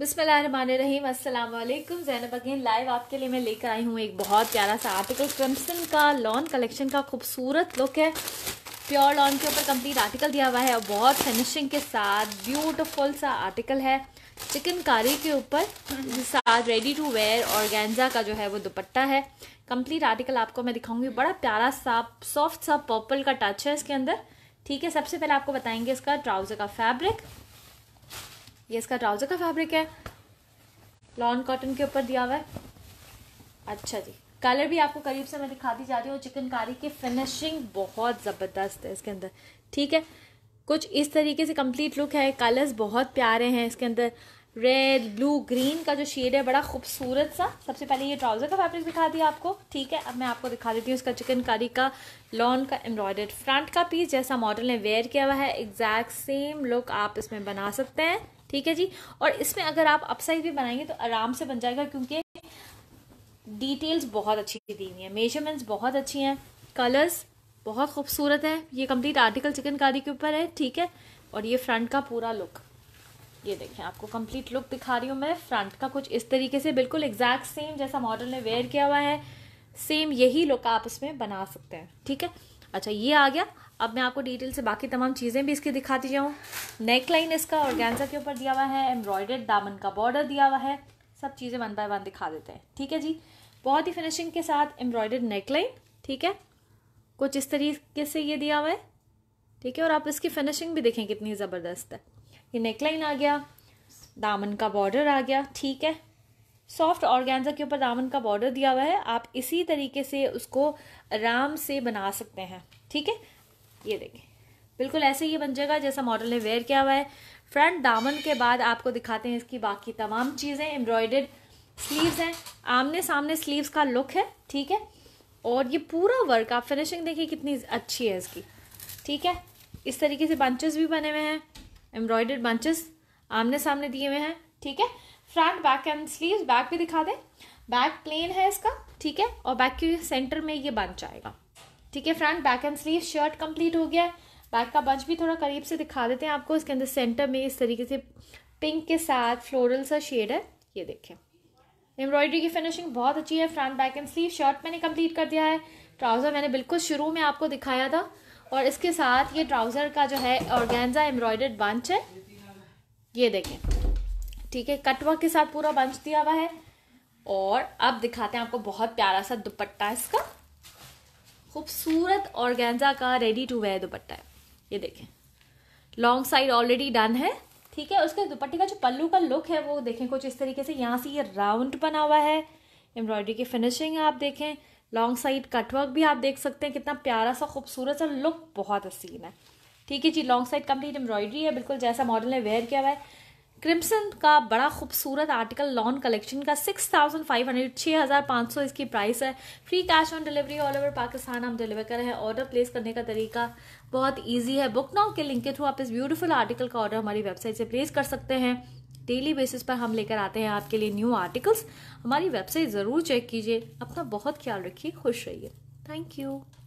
बिसमीम अल्लाम Zainab again live आपके लिए मैं लेकर आई हूँ एक बहुत प्यारा सा आर्टिकल क्रिम्सन का लॉन कलेक्शन का खूबसूरत लुक है प्योर लॉन के ऊपर कंप्लीट आर्टिकल दिया हुआ है और बहुत फिनिशिंग के साथ ब्यूटीफुल सा आर्टिकल है चिकनकारी के ऊपर साथ रेडी टू वेयर और गेंजा का जो है वो दुपट्टा है कंप्लीट आर्टिकल आपको मैं दिखाऊंगी बड़ा प्यारा सा सॉफ्ट सा पर्पल का टच है इसके अंदर ठीक है सबसे पहले आपको बताएंगे इसका ट्राउज़र का फैब्रिक ये इसका ट्राउज़र का फैब्रिक है लॉन कॉटन के ऊपर दिया हुआ है अच्छा जी कलर भी आपको करीब से मैं दिखा दी जा रही हूँ चिकनकारी की फिनिशिंग बहुत ज़बरदस्त है इसके अंदर ठीक है कुछ इस तरीके से कंप्लीट लुक है कलर्स बहुत प्यारे हैं इसके अंदर रेड ब्लू ग्रीन का जो शेड है बड़ा खूबसूरत सा सबसे पहले ये ट्राउज़र का फैब्रिक दिखा दिया आपको ठीक है अब मैं आपको दिखा देती हूँ इसका चिकनकारी का लॉन का एम्ब्रॉयडर्ड फ्रंट का पीस जैसा मॉडल ने वेयर किया हुआ है एग्जैक्ट सेम लुक आप इसमें बना सकते हैं ठीक है जी और इसमें अगर आप अपसाइज भी बनाएंगे तो आराम से बन जाएगा क्योंकि डिटेल्स बहुत अच्छी दी हुई है मेजरमेंट्स बहुत अच्छी हैं कलर्स बहुत खूबसूरत है ये कंप्लीट आर्टिकल चिकनकारी के ऊपर है ठीक है और ये फ्रंट का पूरा लुक ये देखें आपको कंप्लीट लुक दिखा रही हूँ मैं फ्रंट का कुछ इस तरीके से बिल्कुल एग्जैक्ट सेम जैसा मॉडल ने वेयर किया हुआ है सेम यही लुक आप इसमें बना सकते हैं ठीक है अच्छा ये आ गया अब मैं आपको डिटेल से बाकी तमाम चीज़ें भी इसकी दिखाती जाऊँ नेक लाइन इसका ऑर्गेन्जा के ऊपर दिया हुआ है एम्ब्रॉयडर्ड दामन का बॉर्डर दिया हुआ है सब चीज़ें वन बाय वन दिखा देते हैं ठीक है जी बहुत ही फिनिशिंग के साथ एम्ब्रॉयडर्ड नेक लाइन ठीक है कुछ इस तरीके से ये दिया हुआ है ठीक है और आप इसकी फिनिशिंग भी देखें कितनी ज़बरदस्त है ये नेकलाइन आ गया दामन का बॉर्डर आ गया ठीक है सॉफ्ट ऑर्गेन्जा के ऊपर दामन का बॉर्डर दिया हुआ है आप इसी तरीके से उसको आराम से बना सकते हैं ठीक है ये देखें बिल्कुल ऐसे ही बन जाएगा जैसा मॉडल ने वेयर किया हुआ है फ्रंट दामन के बाद आपको दिखाते हैं इसकी बाकी तमाम चीज़ें एम्ब्रॉयडेड स्लीव्स हैं आमने सामने स्लीव्स का लुक है ठीक है और ये पूरा वर्क आप फिनिशिंग देखिए कितनी अच्छी है इसकी ठीक है इस तरीके से बंचेस भी बने हुए हैं एम्ब्रॉयडेड बंचेस आमने सामने दिए हुए हैं ठीक है front back and sleeves back भी दिखा दें बैक प्लेन है इसका ठीक है और बैक के सेंटर में ये बन जाएगा ठीक है front back and sleeve shirt complete हो गया है बैक का बंच भी थोड़ा करीब से दिखा देते हैं आपको इसके अंदर सेंटर में इस तरीके से पिंक के साथ फ्लोरल सा शेड है ये देखें एम्ब्रॉयडरी की फिनिशिंग बहुत अच्छी है front back and sleeve shirt मैंने कंप्लीट कर दिया है ट्राउज़र मैंने बिल्कुल शुरू में आपको दिखाया था और इसके साथ ये ट्राउज़र का जो है ऑर्गेन्जा एम्ब्रॉयडर्ड बंच है ये देखें ठीक है कटवा के साथ पूरा बंच दिया हुआ है और अब दिखाते हैं आपको बहुत प्यारा सा दुपट्टा इसका खूबसूरत और का रेडी टू वेयर दुपट्टा है ये देखें लॉन्ग साइड ऑलरेडी डन है ठीक है उसके दुपट्टे का जो पल्लू का लुक है वो देखें कुछ इस तरीके से यहाँ से ये राउंड बना हुआ है एम्ब्रॉयडरी की फिनिशिंग आप देखें लॉन्ग साइड कटवर्क भी आप देख सकते हैं कितना प्यारा सा खूबसूरत सा लुक बहुत हसीन है ठीक है जी लॉन्ग साइड कंप्लीट एम्ब्रॉयडरी है बिल्कुल जैसा मॉडल ने वेयर किया हुआ है क्रिम्सन का बड़ा खूबसूरत आर्टिकल लॉन कलेक्शन का सिक्स थाउजेंड फाइव हंड्रेड छः हज़ार पाँच सौ इसकी प्राइस है free cash on delivery all over Pakistan हम डिलीवर कर रहे हैं ऑर्डर प्लेस करने का तरीका बहुत ईजी है बुक नाउ के लिंक के थ्रू आप इस ब्यूटीफुल आर्टिकल का ऑर्डर हमारी वेबसाइट से प्लेस कर सकते हैं डेली बेसिस पर हम लेकर आते हैं आपके लिए न्यू आर्टिकल्स हमारी वेबसाइट ज़रूर चेक कीजिए अपना बहुत ख्याल रखिए खुश रहिए थैंक यू